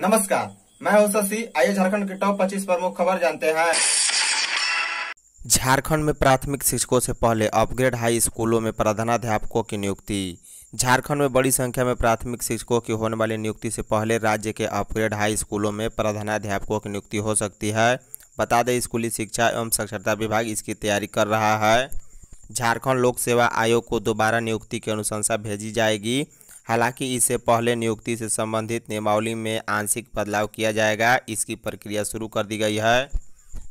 नमस्कार मैं हूं शशि आइए झारखंड के टॉप 25 प्रमुख खबर जानते हैं झारखंड में प्राथमिक शिक्षकों से पहले अपग्रेड हाई स्कूलों में प्रधानाध्यापकों की नियुक्ति झारखंड में बड़ी संख्या में प्राथमिक शिक्षकों की होने वाली नियुक्ति से पहले राज्य के अपग्रेड हाई स्कूलों में प्रधानाध्यापकों की नियुक्ति हो सकती है बता दें स्कूली शिक्षा एवं साक्षरता विभाग इसकी तैयारी कर रहा है झारखंड लोक सेवा आयोग को दोबारा नियुक्ति की अनुशंसा भेजी जाएगी हालांकि इससे पहले नियुक्ति से संबंधित नियमावली में आंशिक बदलाव किया जाएगा इसकी प्रक्रिया शुरू कर दी गई है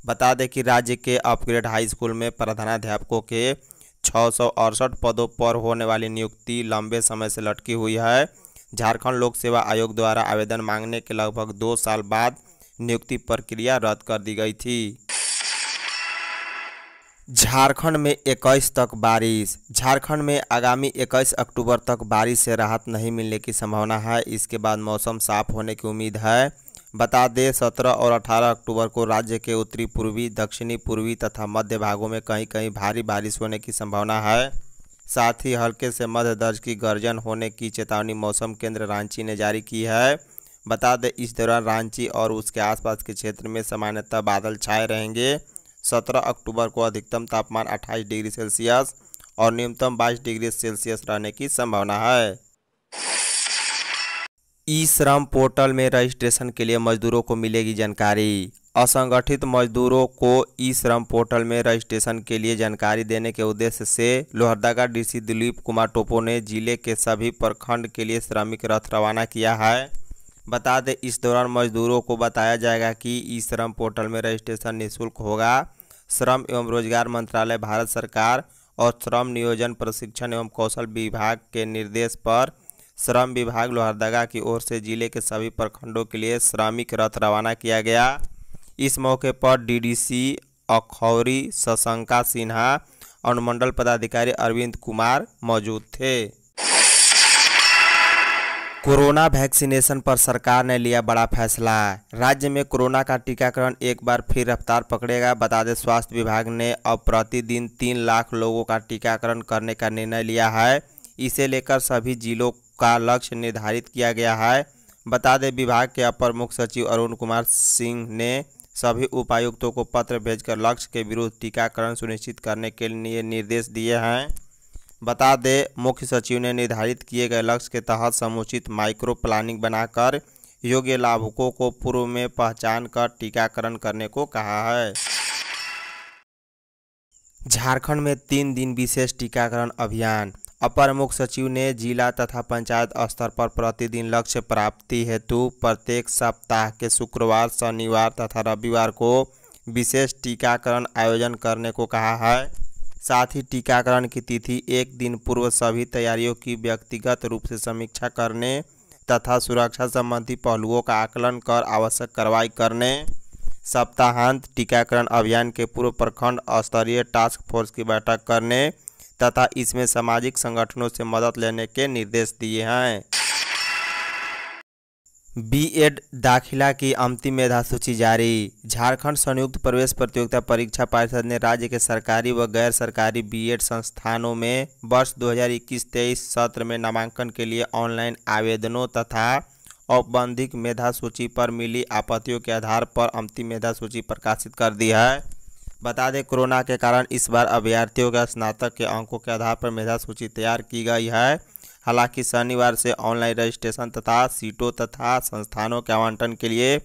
बता दें कि राज्य के अपग्रेड हाई स्कूल में प्रधानाध्यापकों के छः पदों पर होने वाली नियुक्ति लंबे समय से लटकी हुई है झारखंड लोक सेवा आयोग द्वारा आवेदन मांगने के लगभग दो साल बाद नियुक्ति प्रक्रिया रद्द कर दी गई थी झारखंड में 21 तक बारिश झारखंड में आगामी 21 अक्टूबर तक बारिश से राहत नहीं मिलने की संभावना है इसके बाद मौसम साफ होने की उम्मीद है बता दें 17 और 18 अक्टूबर को राज्य के उत्तरी पूर्वी दक्षिणी पूर्वी तथा मध्य भागों में कहीं कहीं भारी बारिश होने की संभावना है साथ ही हल्के से मध्य दर्ज की गर्जन होने की चेतावनी मौसम केंद्र रांची ने जारी की है बता दें इस दौरान रांची और उसके आसपास के क्षेत्र में सामान्यतः बादल छाए रहेंगे सत्रह अक्टूबर को अधिकतम तापमान अट्ठाईस डिग्री सेल्सियस और न्यूनतम बाईस डिग्री सेल्सियस रहने की संभावना है ई श्रम पोर्टल में रजिस्ट्रेशन के लिए मजदूरों को मिलेगी जानकारी असंगठित मजदूरों को ई श्रम पोर्टल में रजिस्ट्रेशन के लिए जानकारी देने के उद्देश्य से लोहरदगा डीसी दिलीप कुमार टोपो ने जिले के सभी प्रखंड के लिए श्रमिक रथ रवाना किया है बता दें इस दौरान मजदूरों को बताया जाएगा कि ई श्रम पोर्टल में रजिस्ट्रेशन निःशुल्क होगा श्रम एवं रोजगार मंत्रालय भारत सरकार और श्रम नियोजन प्रशिक्षण एवं कौशल विभाग के निर्देश पर श्रम विभाग लोहरदगा की ओर से जिले के सभी प्रखंडों के लिए श्रमिक रथ रवाना किया गया इस मौके पर डीडीसी अखौरी सशंका सिन्हा अनुमंडल पदाधिकारी अरविंद कुमार मौजूद थे कोरोना वैक्सीनेशन पर सरकार ने लिया बड़ा फैसला राज्य में कोरोना का टीकाकरण एक बार फिर रफ्तार पकड़ेगा बता दें स्वास्थ्य विभाग ने अब प्रतिदिन तीन लाख लोगों का टीकाकरण करने का निर्णय लिया है इसे लेकर सभी जिलों का लक्ष्य निर्धारित किया गया है बता दें विभाग के अपर मुख्य सचिव अरुण कुमार सिंह ने सभी उपायुक्तों को पत्र भेजकर लक्ष्य के विरुद्ध टीकाकरण सुनिश्चित करने के लिए निर्देश दिए हैं बता दें मुख्य सचिव ने निर्धारित किए गए लक्ष्य के तहत समुचित माइक्रो प्लानिंग बनाकर योग्य लाभुकों को पूर्व में पहचान कर टीकाकरण करने को कहा है झारखंड में तीन दिन विशेष टीकाकरण अभियान अपर मुख्य सचिव ने जिला तथा पंचायत स्तर पर प्रतिदिन लक्ष्य प्राप्ति हेतु प्रत्येक सप्ताह के शुक्रवार शनिवार तथा रविवार को विशेष टीकाकरण आयोजन करने को कहा है साथ ही टीकाकरण की तिथि एक दिन पूर्व सभी तैयारियों की व्यक्तिगत रूप से समीक्षा करने तथा सुरक्षा संबंधी पहलुओं का आकलन कर आवश्यक कार्रवाई करने सप्ताहांत टीकाकरण अभियान के पूर्व प्रखंड स्तरीय टास्क फोर्स की बैठक करने तथा इसमें सामाजिक संगठनों से मदद लेने के निर्देश दिए हैं बीएड दाखिला की अंतिम मेधा सूची जारी झारखंड संयुक्त प्रवेश प्रतियोगिता परीक्षा परिषद ने राज्य के सरकारी व गैर सरकारी बीएड संस्थानों में वर्ष 2021-23 सत्र में नामांकन के लिए ऑनलाइन आवेदनों तथा औपबंधिक मेधा सूची पर मिली आपत्तियों के आधार पर अंतिम मेधा सूची प्रकाशित कर दी है बता दें कोरोना के कारण इस बार अभ्यर्थियों के स्नातक के अंकों के आधार पर मेधा सूची तैयार की गई है हालांकि शनिवार से ऑनलाइन रजिस्ट्रेशन तथा सीटों तथा संस्थानों के आवंटन के लिए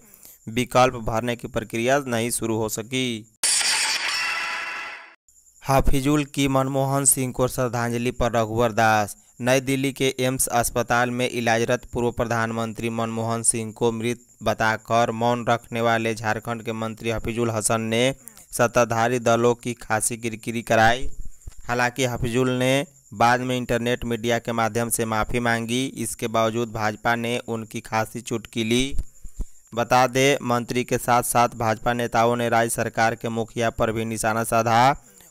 विकल्प भरने की प्रक्रिया नहीं शुरू हो सकी हाफिजुल की मनमोहन सिंह को श्रद्धांजलि पर रघुवर दास नई दिल्ली के एम्स अस्पताल में इलाजरत पूर्व प्रधानमंत्री मनमोहन सिंह को मृत बताकर मौन रखने वाले झारखंड के मंत्री हफीजुल हसन ने सत्ताधारी दलों की खासी गिरकिरी कराई हालांकि हफीजुल ने बाद में इंटरनेट मीडिया के माध्यम से माफ़ी मांगी इसके बावजूद भाजपा ने उनकी खासी चुटकी ली बता दें मंत्री के साथ साथ भाजपा नेताओं ने राज्य सरकार के मुखिया पर भी निशाना साधा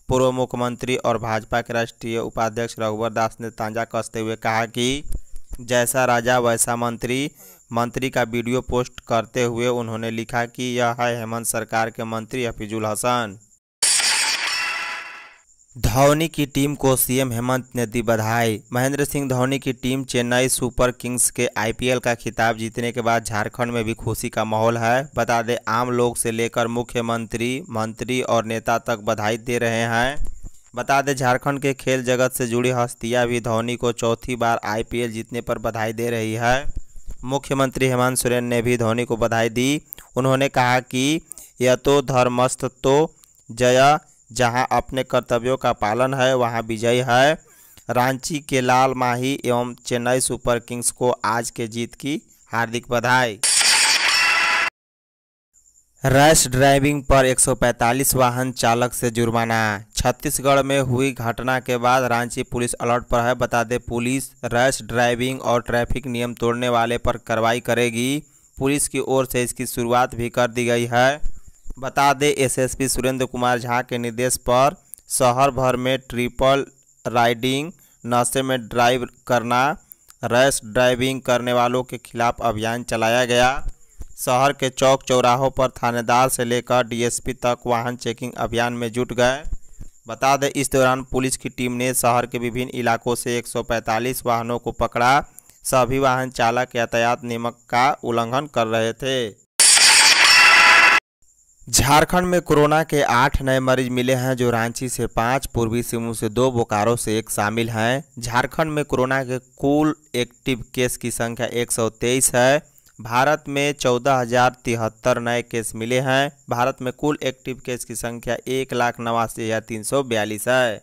पूर्व मुख्यमंत्री और भाजपा के राष्ट्रीय उपाध्यक्ष रघुवर दास ने तांजा कसते हुए कहा कि जैसा राजा वैसा मंत्री मंत्री का वीडियो पोस्ट करते हुए उन्होंने लिखा कि यह है हेमंत सरकार के मंत्री हफीजुल हसन धोनी की टीम को सीएम हेमंत ने दी बधाई महेंद्र सिंह धोनी की टीम चेन्नई सुपर किंग्स के आईपीएल का खिताब जीतने के बाद झारखंड में भी खुशी का माहौल है बता दें आम लोग से लेकर मुख्यमंत्री मंत्री और नेता तक बधाई दे रहे हैं बता दें झारखंड के खेल जगत से जुड़ी हस्तियां भी धोनी को चौथी बार आईपीएल जीतने पर बधाई दे रही है मुख्यमंत्री हेमंत सोरेन ने भी धोनी को बधाई दी उन्होंने कहा कि यह तो धर्मस्त तो जया जहां अपने कर्तव्यों का पालन है वहां विजयी है रांची के लाल माही एवं चेन्नई सुपर किंग्स को आज के जीत की हार्दिक बधाई रैश ड्राइविंग पर 145 वाहन चालक से जुर्माना छत्तीसगढ़ में हुई घटना के बाद रांची पुलिस अलर्ट पर है बता दें पुलिस रैश ड्राइविंग और ट्रैफिक नियम तोड़ने वाले पर कार्रवाई करेगी पुलिस की ओर से इसकी शुरुआत भी कर दी गई है बता दें एसएसपी सुरेंद्र कुमार झा के निर्देश पर शहर भर में ट्रिपल राइडिंग नशे में ड्राइव करना रैश ड्राइविंग करने वालों के खिलाफ अभियान चलाया गया शहर के चौक चौराहों पर थानेदार से लेकर डीएसपी तक वाहन चेकिंग अभियान में जुट गए बता दें इस दौरान पुलिस की टीम ने शहर के विभिन्न इलाकों से 145 वाहनों को पकड़ा सभी वाहन चालक यातायात नियमक का उल्लंघन कर रहे थे झारखंड में कोरोना के आठ नए मरीज मिले हैं जो रांची से पाँच पूर्वी सिंहभूम से दो बोकारो से एक शामिल हैं झारखंड में कोरोना के कुल एक्टिव केस की संख्या 123 है भारत में चौदह हजार तिहत्तर नए केस मिले हैं भारत में कुल एक्टिव केस की संख्या एक लाख नवासी हजार तीन सौ बयालीस है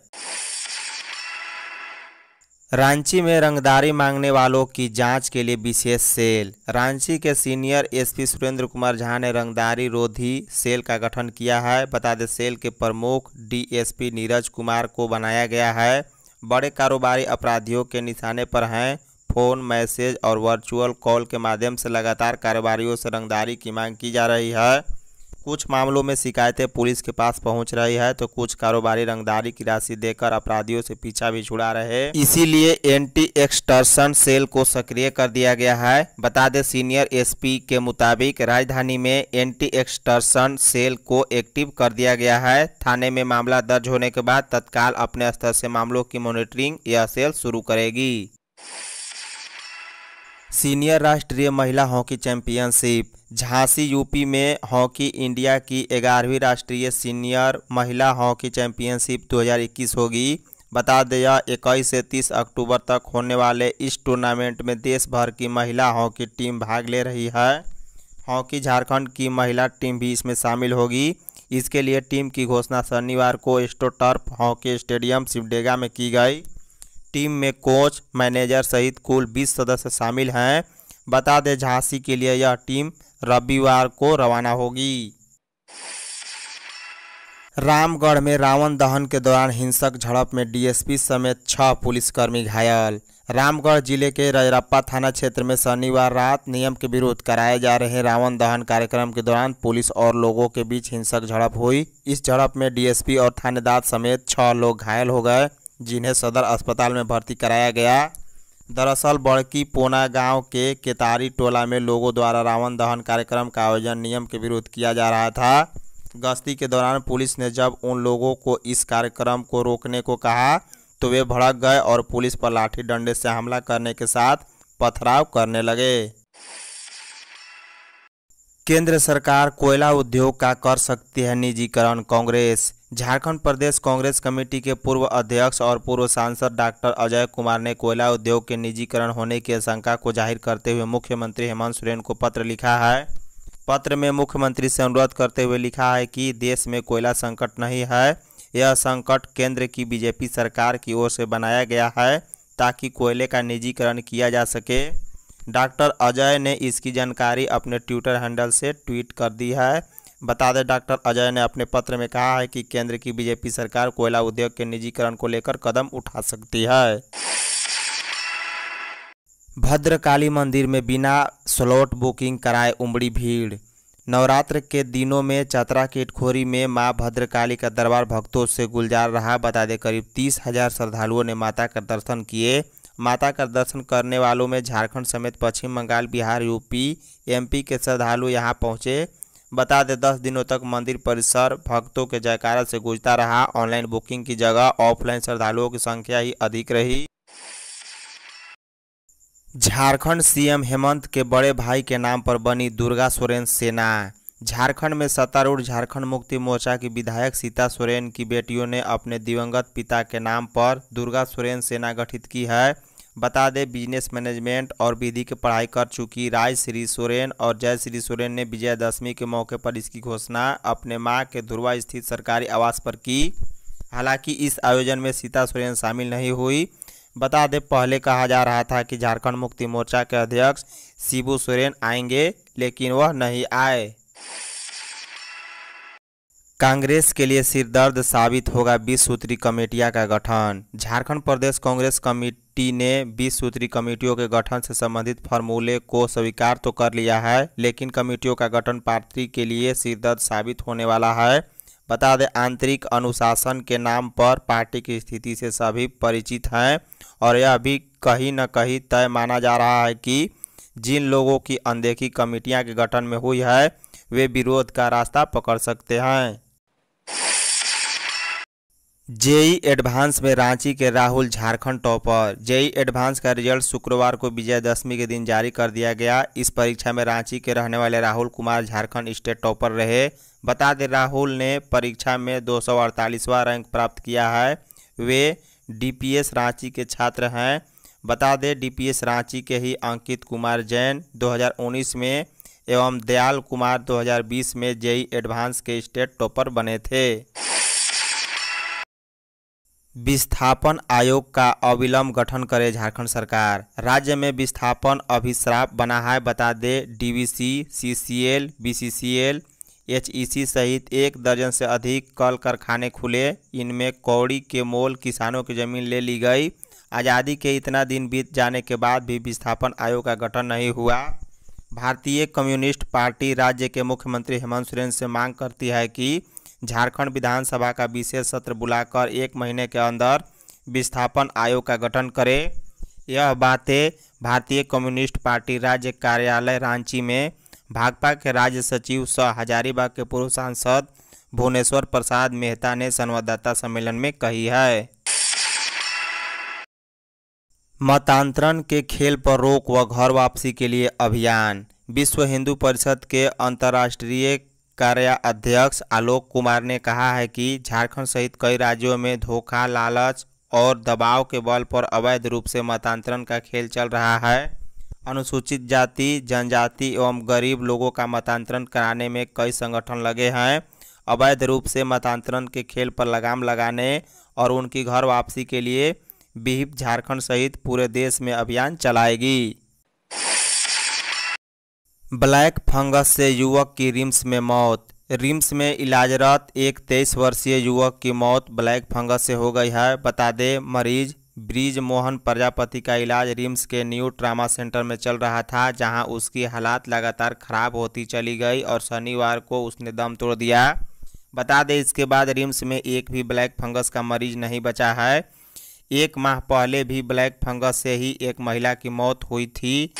रांची में रंगदारी मांगने वालों की जांच के लिए विशेष सेल रांची के सीनियर एसपी सुरेंद्र कुमार झा ने रंगदारी रोधी सेल का गठन किया है बता दें सेल के प्रमुख डीएसपी नीरज कुमार को बनाया गया है बड़े कारोबारी अपराधियों के निशाने पर हैं फ़ोन मैसेज और वर्चुअल कॉल के माध्यम से लगातार कारोबारियों से रंगदारी की मांग की जा रही है कुछ मामलों में शिकायतें पुलिस के पास पहुंच रही है तो कुछ कारोबारी रंगदारी की राशि देकर अपराधियों से पीछा भी छुड़ा रहे इसीलिए एंटी एक्सटर्सन सेल को सक्रिय कर दिया गया है बता दें सीनियर एसपी के मुताबिक राजधानी में एंटी एक्सटर्सन सेल को एक्टिव कर दिया गया है थाने में मामला दर्ज होने के बाद तत्काल अपने स्तर से मामलों की मॉनिटरिंग यह सेल शुरू करेगी सीनियर राष्ट्रीय महिला हॉकी चैंपियनशिप झांसी यूपी में हॉकी इंडिया की ग्यारहवीं राष्ट्रीय सीनियर महिला हॉकी चैंपियनशिप 2021 होगी बता दें यह इक्कीस से 30 अक्टूबर तक होने वाले इस टूर्नामेंट में देश भर की महिला हॉकी टीम भाग ले रही है हॉकी झारखंड की महिला टीम भी इसमें शामिल होगी इसके लिए टीम की घोषणा शनिवार को एस्टोटर्फ हॉकी स्टेडियम सिमडेगा में की गई टीम में कोच मैनेजर सहित कुल 20 सदस्य शामिल हैं बता दें झांसी के लिए यह टीम रविवार को रवाना होगी रामगढ़ में रावण दहन के दौरान हिंसक झड़प में डीएसपी समेत छह पुलिसकर्मी घायल रामगढ़ जिले के रजरप्पा थाना क्षेत्र में शनिवार रात नियम के विरोध कराए जा रहे रावण दहन कार्यक्रम के दौरान पुलिस और लोगों के बीच हिंसक झड़प हुई इस झड़प में डीएसपी और थानेदार समेत छह लोग घायल हो गए जिन्हें सदर अस्पताल में भर्ती कराया गया दरअसल बड़की पोना गांव के केतारी टोला में लोगों द्वारा रावण दहन कार्यक्रम का आयोजन नियम के विरुद्ध किया जा रहा था गश्ती के दौरान पुलिस ने जब उन लोगों को इस कार्यक्रम को रोकने को कहा तो वे भड़क गए और पुलिस पर लाठी डंडे से हमला करने के साथ पथराव करने लगे केंद्र सरकार कोयला उद्योग का कर सकती है निजीकरण कांग्रेस झारखंड प्रदेश कांग्रेस कमेटी के पूर्व अध्यक्ष और पूर्व सांसद डॉक्टर अजय कुमार ने कोयला उद्योग के निजीकरण होने की आशंका को जाहिर करते हुए मुख्यमंत्री हेमंत सोरेन को पत्र लिखा है पत्र में मुख्यमंत्री से अनुरोध करते हुए लिखा है कि देश में कोयला संकट नहीं है यह संकट केंद्र की बीजेपी सरकार की ओर से बनाया गया है ताकि कोयले का निजीकरण किया जा सके डॉक्टर अजय ने इसकी जानकारी अपने ट्विटर हैंडल से ट्वीट कर दी है बता दें डॉक्टर अजय ने अपने पत्र में कहा है कि केंद्र की बीजेपी सरकार कोयला उद्योग के निजीकरण को लेकर कदम उठा सकती है भद्रकाली मंदिर में बिना स्लॉट बुकिंग कराए उमड़ी भीड़ नवरात्र के दिनों में चतरा केटखोरी में मां भद्रकाली का दरबार भक्तों से गुलजार रहा बता दें करीब तीस हजार श्रद्धालुओं ने माता का दर्शन किए माता का दर्शन करने वालों में झारखंड समेत पश्चिम बंगाल बिहार यूपी एमपी के श्रद्धालु यहां पहुंचे बता दें दस दिनों तक मंदिर परिसर भक्तों के जयकारा से गूंजता रहा ऑनलाइन बुकिंग की जगह ऑफलाइन श्रद्धालुओं की संख्या ही अधिक रही झारखंड सीएम हेमंत के बड़े भाई के नाम पर बनी दुर्गा सोरेन सेना झारखंड में सत्तारूढ़ झारखंड मुक्ति मोर्चा की विधायक सीता सोरेन की बेटियों ने अपने दिवंगत पिता के नाम पर दुर्गा सोरेन सेना गठित की है बता दें बिजनेस मैनेजमेंट और विधि की पढ़ाई कर चुकी राय श्री सोरेन और जय श्री सोरेन ने विजयदशमी के मौके पर इसकी घोषणा अपने माँ के ध्रुवा स्थित सरकारी आवास पर की हालांकि इस आयोजन में सीता सोरेन शामिल नहीं हुई बता दें पहले कहा जा रहा था कि झारखंड मुक्ति मोर्चा के अध्यक्ष शिबू सोरेन आएंगे लेकिन वह नहीं आए कांग्रेस के लिए सिरदर्द साबित होगा बीस सूत्री कमेटियां का गठन झारखंड प्रदेश कांग्रेस कमेटी ने बीस सूत्री कमेटियों के गठन से संबंधित फॉर्मूले को स्वीकार तो कर लिया है लेकिन कमेटियों का गठन पार्टी के लिए सिरदर्द साबित होने वाला है बता दें आंतरिक अनुशासन के नाम पर पार्टी की स्थिति से सभी परिचित हैं और यह भी कहीं न कहीं तय माना जा रहा है कि जिन लोगों की अनदेखी कमेटियां के गठन में हुई है वे विरोध का रास्ता पकड़ सकते हैं जेई एडवांस में रांची के Rahul Jharkhand topper JEE advance का रिजल्ट शुक्रवार को विजयदशमी के दिन जारी कर दिया गया इस परीक्षा में रांची के रहने वाले राहुल कुमार झारखंड स्टेट टॉपर रहे बता दें राहुल ने परीक्षा में दो रैंक प्राप्त किया है वे डीपीएस रांची के छात्र हैं बता दें डीपीएस रांची के ही अंकित कुमार जैन दो में एवं दयाल कुमार 2020 में जेई एडवांस के स्टेट टॉपर बने थे विस्थापन आयोग का अविलंब गठन करे झारखंड सरकार राज्य में विस्थापन अभिश्राप बना है बता दे डीवीसी सीसीएल बीसीसीएल एचईसी सहित एक दर्जन से अधिक कल कारखाने खुले इनमें कौड़ी के मोल किसानों की जमीन ले ली गई आज़ादी के इतना दिन बीत जाने के बाद भी विस्थापन आयोग का गठन नहीं हुआ भारतीय कम्युनिस्ट पार्टी राज्य के मुख्यमंत्री हेमंत सोरेन से मांग करती है कि झारखंड विधानसभा का विशेष सत्र बुलाकर एक महीने के अंदर विस्थापन आयोग का गठन करे यह बातें भारतीय कम्युनिस्ट पार्टी राज्य कार्यालय रांची में भाजपा के राज्य सचिव स हजारीबाग के पूर्व सांसद भुवनेश्वर प्रसाद मेहता ने संवाददाता सम्मेलन में कही है मतांतरण के खेल पर रोक व वा घर वापसी के लिए अभियान विश्व हिंदू परिषद के अंतर्राष्ट्रीय कार्याध्यक्ष आलोक कुमार ने कहा है कि झारखंड सहित कई राज्यों में धोखा लालच और दबाव के बल पर अवैध रूप से मतांतरण का खेल चल रहा है अनुसूचित जाति जनजाति एवं गरीब लोगों का मतांतरण कराने में कई संगठन लगे हैं अवैध रूप से मतांतरण के खेल पर लगाम लगाने और उनकी घर वापसी के लिए बिहिप झारखंड सहित पूरे देश में अभियान चलाएगी ब्लैक फंगस से युवक की रिम्स में मौत रिम्स में इलाजरत एक तेईस वर्षीय युवक की मौत ब्लैक फंगस से हो गई है बता दें मरीज ब्रिज मोहन प्रजापति का इलाज रिम्स के न्यू ट्रामा सेंटर में चल रहा था जहां उसकी हालात लगातार खराब होती चली गई और शनिवार को उसने दम तोड़ दिया बता दें इसके बाद रिम्स में एक भी ब्लैक फंगस का मरीज नहीं बचा है एक माह पहले भी ब्लैक फंगस से ही एक महिला की मौत हुई थी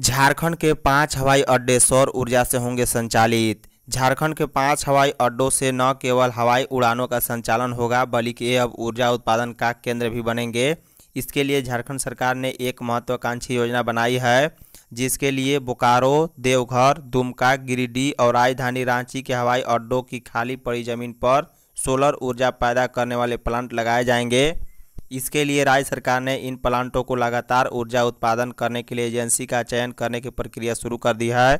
झारखंड के पांच हवाई अड्डे सौर ऊर्जा से होंगे संचालित झारखंड के पांच हवाई अड्डों से न केवल हवाई उड़ानों का संचालन होगा बल्कि ये अब ऊर्जा उत्पादन का केंद्र भी बनेंगे इसके लिए झारखंड सरकार ने एक महत्वाकांक्षी योजना बनाई है जिसके लिए बोकारो देवघर दुमका गिरिडीह और राजधानी रांची के हवाई अड्डों की खाली पड़ी जमीन पर सोलर ऊर्जा पैदा करने वाले प्लांट लगाए जाएंगे इसके लिए राज्य सरकार ने इन प्लांटों को लगातार ऊर्जा उत्पादन करने के लिए एजेंसी का चयन करने की प्रक्रिया शुरू कर दी है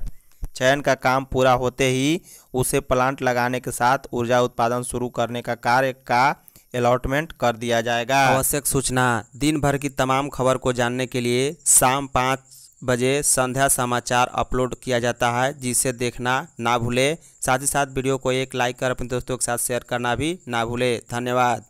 चयन का काम पूरा होते ही उसे प्लांट लगाने के साथ ऊर्जा उत्पादन शुरू करने का कार्य का अलॉटमेंट कर दिया जाएगा आवश्यक सूचना दिन भर की तमाम खबर को जानने के लिए शाम पाँच बजे संध्या समाचार अपलोड किया जाता है जिसे देखना ना भूले साथ ही साथ वीडियो को एक लाइक कर अपने दोस्तों के साथ शेयर करना भी ना भूले धन्यवाद